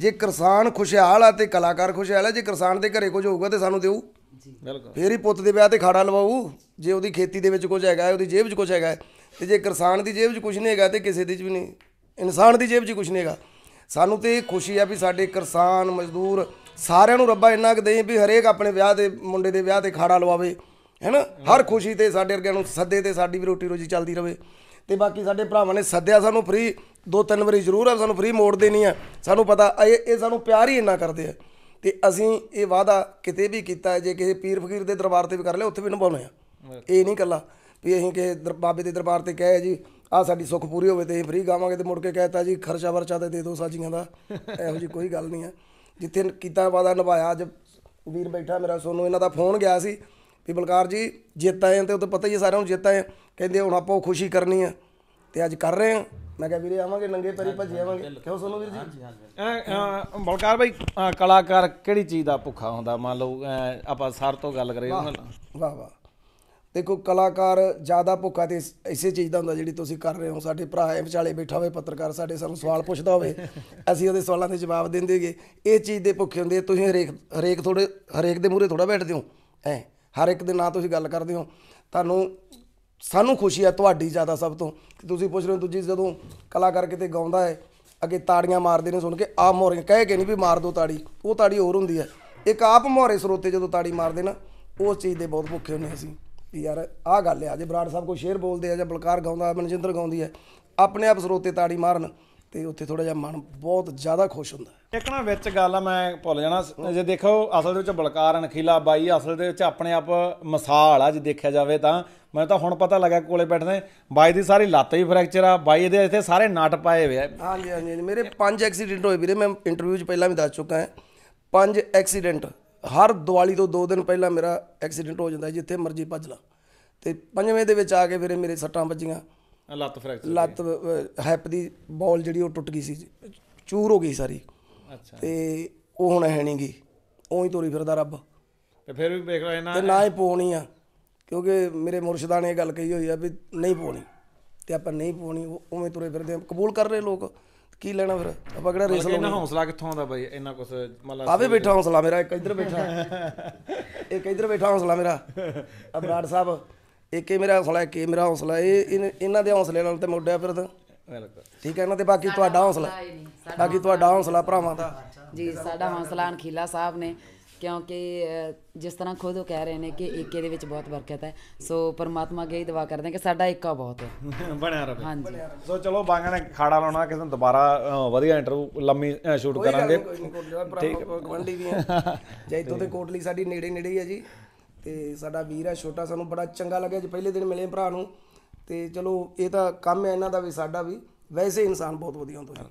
ਜੇ ਕਿਸਾਨ ਖੁਸ਼ਹਾਲ ਆ ਤੇ ਕਲਾਕਾਰ ਖੁਸ਼ਹਾਲ ਆ ਜੇ ਕਿਸਾਨ ਦੇ ਘਰੇ ਕੁਝ ਹੋਊਗਾ ਤੇ ਸਾਨੂੰ ਦੇਊ ਜੀ ਬਿਲਕੁਲ ਫੇਰ ਹੀ ਪੁੱਤ ਦੇ ਵਿਆਹ ਤੇ ਖਾੜਾ ਲਵਾਉ ਜੇ ਉਹਦੀ ਖੇਤੀ ਦੇ ਵਿੱਚ ਕੁਝ ਹੈਗਾ ਉਹਦੀ ਜੇਬ 'ਚ ਕੁਝ ਹੈਗਾ ਤੇ ਜੇ ਕਿਸਾਨ ਦੀ ਜੇਬ 'ਚ ਕੁਝ ਨਹੀਂ ਹੈਗਾ ਤੇ ਕਿਸੇ ਦੀ 'ਚ ਵੀ ਨਹੀਂ ਇਨਸਾਨ ਦੀ ਜੇਬ 'ਚ ਕੁਝ ਨਹੀਂ ਹੈਗਾ ਸਾਨੂੰ ਤੇ ਖੁਸ਼ੀ ਆ ਵੀ ਸਾਡੇ ਕਿਸਾਨ ਮਜ਼ਦੂਰ ਸਾਰਿਆਂ ਨੂੰ ਰੱਬਾ ਇੰਨਾ ਕੁ ਦੇ ਵੀ ਹਰੇਕ ਆਪਣੇ ਵਿਆਹ ਦੇ ਮੁੰਡੇ ਦੇ ਵਿਆਹ ਤੇ ਖਾੜਾ ਲਵਾਵੇ ਹੈਨਾ ਹਰ ਖੁਸ਼ੀ ਤੇ ਸਾਡੇ ਵਰਗਿਆਂ ਨੂੰ ਸੱਦੇ ਤੇ ਸਾਡੀ ਵੀ ਰੋਟੀ ਰੋਜੀ ਚੱਲਦੀ ਰਵੇ ਤੇ ਬਾਕੀ ਸਾਡੇ ਭਰਾਵਾਂ ਨੇ ਸੱਦਿਆ ਸਾਨੂੰ ਫ੍ਰੀ ਦੋ ਤਿੰਨ ਵਾਰੀ ਜ਼ਰੂਰ ਆ ਸਾਨੂੰ ਫ੍ਰੀ ਮੋੜ ਦੇਣੀ ਆ ਸਾਨੂੰ ਪਤਾ ਇਹ ਇਹ ਸਾਨੂੰ ਪਿਆਰ ਹੀ ਇੰਨਾ ਕਰਦੇ ਆ ਤੇ ਅਸੀਂ ਇਹ ਵਾਦਾ ਕਿਤੇ ਵੀ ਕੀਤਾ ਜੇ ਕਿਸੇ ਪੀਰ ਫਕੀਰ ਦੇ ਦਰਬਾਰ ਤੇ ਵੀ ਕਰ ਲਿਆ ਉੱਥੇ ਵੀ ਨਿਭਾਉਣੇ ਆ ਇਹ ਨਹੀਂ ਕੱਲਾ ਵੀ ਅਸੀਂ ਕਿਸੇ ਬਾਬੇ ਦੇ ਦਰਬਾਰ ਤੇ ਕਹੇ ਜੀ ਆ ਸਾਡੀ ਸੁੱਖ ਪੂਰੀ ਹੋਵੇ ਤੇ ਫ੍ਰੀ ਗਾਵਾਂਗੇ ਤੇ ਮੁੜ ਕੇ ਕਹਤਾ ਜੀ ਖਰਚਾ ਵਰਚਾ ਤੇ ਦੇ ਦਿਓ ਸਾਜੀਆਂ ਦਾ ਇਹੋ ਜੀ ਕੋਈ ਗੱਲ ਨਹੀਂ ਆ ਜਿੱਥੇ ਕੀਤਾ ਵਾਦਾ ਨਿਭਾਇਆ ਅੱਜ ਵੀਰ ਬੈਠਾ ਮੇਰਾ ਸੋਨੂੰ ਇਹਨਾਂ ਦਾ ਫੋਨ ਗਿਆ ਸੀ ਵੀ ਬਲਕਾਰ ਜੀ ਜਿੱਤ ਆਏ ਤੇ ਉਹ ਤਾਂ ਪਤਾ ਹੀ ਸਾਰਿਆਂ ਨੂੰ ਜਿੱਤ ਆਏ ਕਹਿੰਦੇ ਹੁਣ ਆਪਾਂ ਉਹ ਖੁਸ਼ੀ ਕਰਨੀ ਆ ਤੇ ਅੱਜ ਕਰ ਰਹੇ ਆ ਮੈਂ ਕਿਹਾ ਵੀਰੇ ਆਵਾਂਗੇ ਨੰਗੇ ਪੈਰੀ ਭੱਜੇ ਆਵਾਂਗੇ ਕਿਉਂ ਸੁਣੋ ਵੀਰ ਜੀ ਬਲਕਾਰ ਭਾਈ ਕਲਾਕਾਰ ਕਿਹੜੀ ਚੀਜ਼ ਦਾ ਭੁੱਖਾ ਹੁੰਦਾ ਮੰਨ ਲਓ ਆਪਾਂ ਸਾਰ ਤੋਂ ਗੱਲ ਕਰੇ ਵਾਹ ਵਾਹ ਦੇਖੋ ਕਲਾਕਾਰ ਜ਼ਿਆਦਾ ਭੁੱਖਾ ਤੇ ਇਸੇ ਚੀਜ਼ ਦਾ ਹੁੰਦਾ ਜਿਹੜੀ ਤੁਸੀਂ ਕਰ ਰਹੇ ਹੋ ਸਾਡੇ ਭਰਾ ਐ ਵਿਚਾਲੇ ਬੈਠਾ ਹੋਵੇ ਪੱਤਰਕਾਰ ਸਾਡੇ ਸਾਨੂੰ ਸਵਾਲ ਪੁੱਛਦਾ ਹੋਵੇ ਅਸੀਂ ਉਹਦੇ ਸਵਾਲਾਂ ਦੇ ਜਵਾਬ ਦਿੰਦੇਗੇ ਇਹ ਚੀਜ਼ ਦੇ ਭੁੱਖੇ ਹੁੰਦੇ ਤੁਸੀਂ ਹਰੇਕ ਹਰੇਕ ਥੋੜੇ ਹਰੇਕ ਦੇ ਮੂਹਰੇ ਥੋੜਾ ਬੈਠਦੇ ਹੋ ਐ ਹਰ ਇੱਕ ਦੇ ਨਾਂ ਤੁਸੀਂ ਗੱਲ ਕਰਦੇ ਹੋ ਤੁਹਾਨੂੰ ਸਾਨੂੰ ਖੁਸ਼ੀ ਹੈ ਤੁਹਾਡੀ ਜ਼ਿਆਦਾ ਸਭ ਤੋਂ ਕਿ ਤੁਸੀਂ ਪੁੱਛ ਰਹੇ ਹੋ ਤੁਸੀਂ ਜਦੋਂ ਕਲਾਕਾਰ ਕਿਤੇ ਗਾਉਂਦਾ ਹੈ ਅਗੇ ਤਾੜੀਆਂ ਮਾਰਦੇ ਨੇ ਸੁਣ ਕੇ ਆ ਮੋਰੇ ਕਹਿ ਕੇ ਨਹੀਂ ਵੀ ਮਾਰ ਦੋ ਤਾੜੀ ਉਹ ਤਾੜੀ ਹੋਰ ਹੁੰਦੀ ਹੈ ਇੱਕ ਆਪ ਮੋਰੇ ਸਰੋਤੇ ਜਦੋਂ ਤਾੜੀ ਮਾਰਦੇ ਨਾ ਉਸ ਚੀਜ਼ ਦੇ ਬਹੁਤ ਭੁੱਖੇ ਹੁੰਦੇ ਅਸੀਂ ਵੀ ਯਾਰ ਆਹ ਗੱਲ ਹੈ ਜੇ ਬਰਾੜ ਸਾਹਿਬ ਕੋਈ ਸ਼ੇਰ ਬੋਲਦੇ ਆ ਜਾਂ ਬਲਕਾਰ ਗਾਉਂਦਾ ਮਨਜਿੰਦਰ ਗਾਉਂਦੀ ਹੈ ਆਪਣੇ ਆਪ ਸਰੋਤੇ ਤਾੜੀ ਮਾਰਨ ਤੇ ਉੱਥੇ ਥੋੜਾ ਜਿਹਾ ਮਨ ਬਹੁਤ ਜ਼ਿਆਦਾ ਖੁਸ਼ ਹੁੰਦਾ ਇੱਕ ਨਾ ਵਿੱਚ ਗੱਲ ਆ ਮੈਂ ਭੁੱਲ ਜਾਣਾ ਜੇ ਦੇਖੋ ਅਸਲ ਦੇ ਵਿੱਚ ਬਲਕਾਰ ਅਨਖੀਲਾ ਬਾਈ ਅਸਲ ਦੇ ਵਿੱਚ ਆਪਣੇ ਆਪ ਮਿਸਾਲ ਆ ਜੇ ਦੇਖਿਆ ਜਾਵੇ ਤਾਂ ਮੈਨੂੰ ਤਾਂ ਹੁਣ ਪਤਾ ਲੱਗਾ ਕੋਲੇ ਬੈਠਦੇ ਬਾਈ ਦੀ ਸਾਰੀ ਲੱਤ ਹੀ ਫ੍ਰੈਕਚਰ ਆ ਬਾਈ ਇਹਦੇ ਇੱਥੇ ਸਾਰੇ ਨਟ ਪਾਏ ਹੋਏ ਆ ਹਾਂਜੀ ਹਾਂਜੀ ਮੇਰੇ ਪੰਜ ਐਕਸੀਡੈਂਟ ਹੋਏ ਵੀਰੇ ਮੈਂ ਇੰਟਰਵਿਊ 'ਚ ਪਹਿਲਾਂ ਵੀ ਦੱਸ ਚੁੱਕਾ ਹਾਂ ਪੰਜ ਐਕਸੀਡੈਂਟ ਹਰ ਦੀਵਾਲੀ ਤੋਂ 2 ਦਿਨ ਪਹਿਲਾਂ ਮੇਰਾ ਐਕਸੀਡੈਂਟ ਹੋ ਜਾਂਦਾ ਜਿੱਥੇ ਮਰਜ਼ੀ ਭੱਜ ਲਾ ਤੇ ਪੰਜਵੇਂ ਦੇ ਵਿੱਚ ਆ ਕੇ ਵੀਰੇ ਮੇਰੇ ਸੱਟਾਂ ਵੱਜੀਆਂ ਲੱਤ ਫ੍ਰੈਕਚਰ ਲੱਤ ਹੈਪ ਦੀ ਬਾਲ ਜਿਹੜੀ ਉਹ ਟੁੱਟ ਗਈ ਸੀ ਚੂਰ ਹੋ ਗਈ ਸਾਰੀ ਅੱਛਾ ਤੇ ਉਹ ਹੁਣ ਹੈ ਨਹੀਂ ਗਈ ਉਹੀ ਤੋਰੀ ਫਿਰਦਾ ਰੱਬ ਤੇ ਫਿਰ ਵੀ ਵੇਖ ਲੈ ਨਾ ਤੇ ਨਾ ਹੀ ਪੋਣੀ ਆ ਕਿਉਂਕਿ ਮੇਰੇ ਮੁਰਸ਼ਿਦਾਂ ਨੇ ਇਹ ਗੱਲ ਕਹੀ ਹੋਈ ਆ ਵੀ ਨਹੀਂ ਪੋਣੀ ਤੇ ਆਪਾਂ ਨਹੀਂ ਪੋਣੀ ਉਵੇਂ ਤੁਰੇ ਫਿਰਦੇ ਆ ਕਬੂਲ ਕਰ ਰਹੇ ਲੋਕ ਕੀ ਲੈਣਾ ਫਿਰ ਆਪਾਂ ਕਿਹੜਾ ਰੇਸ ਲਾਉਣਾ ਇਹਨਾਂ ਹੌਸਲਾ ਕਿੱਥੋਂ ਆਉਂਦਾ ਬਾਈ ਇਹਨਾਂ ਕੁਛ ਮਤਲਬ ਆਵੇ ਬੈਠਾ ਹੌਸਲਾ ਮੇਰਾ ਇੱਕ ਇੱਧਰ ਬੈਠਾ ਇੱਕ ਇੱਧਰ ਬੈਠਾ ਹੌਸਲਾ ਮੇਰਾ ਅਬਰਾੜ ਸਾਹਿਬ ਇਹ ਮੇਰਾ ਹੌਸਲਾ ਹੈ ਕਿ ਮੇਰਾ ਹੌਸਲਾ ਇਹ ਇਹਨਾਂ ਦੇ ਹੌਸਲੇ ਨਾਲ ਤੇ ਮੋੜਿਆ ਫਿਰਦ ਬਿਲਕੁਲ ਠੀਕ ਹੈ ਇਹਨਾਂ ਤੇ ਬਾਕੀ ਤੁਹਾਡਾ ਹੌਸਲਾ ਬਾਕੀ ਤੁਹਾਡਾ ਹੌਸਲਾ ਭਰਾਵਾਂ ਦਾ ਜੀ ਸਾਡਾ ਹੌਸਲਾ ਅਨਖੀਲਾ ਸਾਹਿਬ ਨੇ ਕਿਉਂਕਿ ਜਿਸ ਤਰ੍ਹਾਂ ਖੁਦ ਉਹ ਕਹਿ ਰਹੇ ਨੇ ਕਿ ਏਕੇ ਦੇ ਵਿੱਚ ਬਹੁਤ ਬਰਕਤ ਹੈ ਸੋ ਪਰਮਾਤਮਾ ਅੱਗੇ ਹੀ ਦੁਆ ਕਰਦੇ ਹਾਂ ਕਿ ਸਾਡਾ ਏਕਾ ਬਹੁਤ ਹੈ ਬਣਿਆ ਰਹੇ ਹਾਂਜੀ ਸੋ ਚਲੋ ਬਾਗਾਂ ਨੇ ਖਾੜਾ ਲਾਉਣਾ ਕਿਸੇ ਨੂੰ ਦੁਬਾਰਾ ਵਧੀਆ ਇੰਟਰਵਿਊ ਲੰਮੀ ਸ਼ੂਟ ਕਰਾਂਗੇ ਠੀਕ ਗਵੰਡੀ ਵੀ ਹੈ ਜੈਤੋ ਤੇ ਕੋਟਲੀ ਸਾਡੀ ਨੇੜੇ ਨੇੜੇ ਹੀ ਹੈ ਜੀ ਤੇ ਸਾਡਾ ਵੀਰ ਹੈ ਛੋਟਾ ਸਾਨੂੰ ਬੜਾ ਚੰਗਾ ਲੱਗਿਆ ਜੀ ਪਹਿਲੇ ਦਿਨ ਮਿਲੇ ਭਰਾ ਨੂੰ ਤੇ ਚਲੋ ਇਹ ਤਾਂ ਕੰਮ ਹੈ ਇਹਨਾਂ ਦਾ ਵੀ ਸਾਡਾ ਵੀ ਵੈਸੇ ਇਨਸਾਨ ਬਹੁਤ ਵਧੀਆ ਹੁੰਦਾ ਜੀ